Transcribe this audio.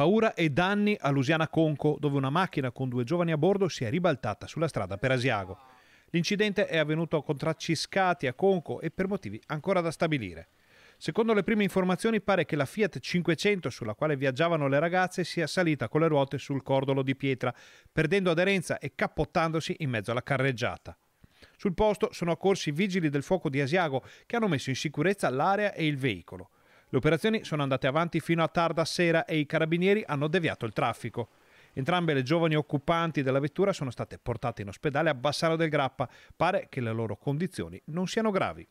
Paura e danni a Lusiana Conco, dove una macchina con due giovani a bordo si è ribaltata sulla strada per Asiago. L'incidente è avvenuto con tracciscati a Conco e per motivi ancora da stabilire. Secondo le prime informazioni pare che la Fiat 500 sulla quale viaggiavano le ragazze sia salita con le ruote sul cordolo di pietra, perdendo aderenza e cappottandosi in mezzo alla carreggiata. Sul posto sono accorsi i vigili del fuoco di Asiago che hanno messo in sicurezza l'area e il veicolo. Le operazioni sono andate avanti fino a tarda sera e i carabinieri hanno deviato il traffico. Entrambe le giovani occupanti della vettura sono state portate in ospedale a Bassano del Grappa. Pare che le loro condizioni non siano gravi.